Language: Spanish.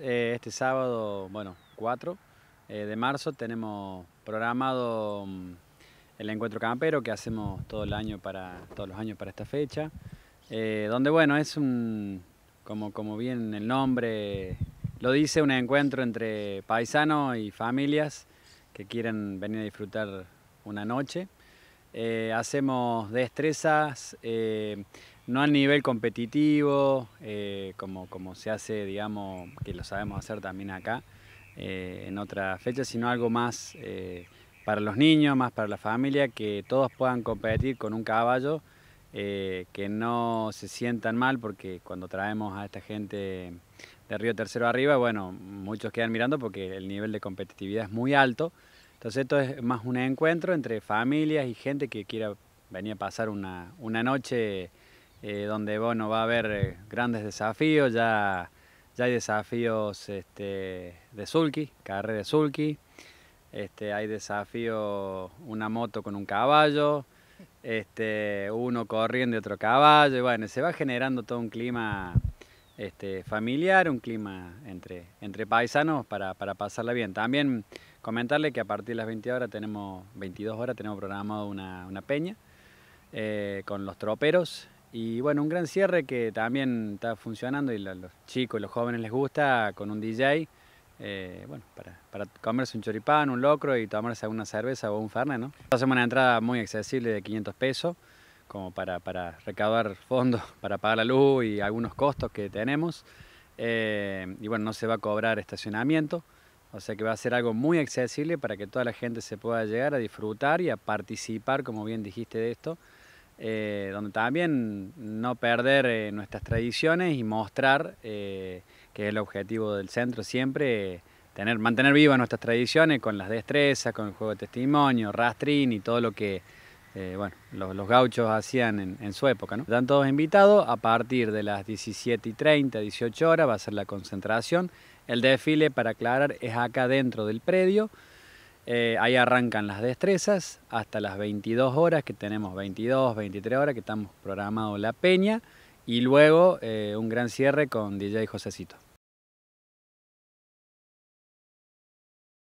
Eh, este sábado, bueno, 4 eh, de marzo, tenemos programado mm, el encuentro campero que hacemos todo el año para, todos los años para esta fecha, eh, donde, bueno, es un, como, como bien el nombre lo dice, un encuentro entre paisanos y familias que quieren venir a disfrutar una noche. Eh, hacemos destrezas eh, no a nivel competitivo, eh, como, como se hace, digamos, que lo sabemos hacer también acá, en otra fecha, sino algo más para los niños, más para la familia, que todos puedan competir con un caballo, que no se sientan mal, porque cuando traemos a esta gente de Río Tercero arriba, bueno, muchos quedan mirando porque el nivel de competitividad es muy alto, entonces esto es más un encuentro entre familias y gente que quiera venir a pasar una, noche eh, donde bueno, va a haber eh, grandes desafíos, ya, hay desafíos este, de sulky, carrera de sulky, este, hay desafíos una moto con un caballo, este, uno corriendo otro caballo, bueno, se va generando todo un clima familiar, un clima entre, entre paisanos para, para pasarla bien. También Comentarle que a partir de las 20 horas tenemos, 22 horas tenemos programado una, peña eh, con los troperos y bueno, un gran cierre que también está funcionando y a los chicos y los jóvenes les gusta con un DJ, eh, para, comerse un choripán, un locro y tomarse alguna cerveza o un fernet, ¿no? Hacemos una entrada muy accesible de 500 pesos como para, para recaudar fondos, para pagar la luz y algunos costos que tenemos. Eh, y bueno, no se va a cobrar estacionamiento. O sea que va a ser algo muy accesible para que toda la gente se pueda llegar a disfrutar y a participar, como bien dijiste, de esto, eh, donde también no perder eh, nuestras tradiciones y mostrar eh, que es el objetivo del centro siempre, tener, mantener vivas nuestras tradiciones con las destrezas, con el juego de testimonio, rastrín y todo lo que eh, bueno, los, gauchos hacían en, su época. ¿no? Están todos invitados a partir de las 17 y 30, 18 horas, va a ser la concentración. El desfile, para aclarar, es acá dentro del predio. Eh, ahí arrancan las destrezas hasta las 22 horas, que tenemos 22, 23 horas, que estamos programado la peña. Y luego eh, un gran cierre con DJ Josecito.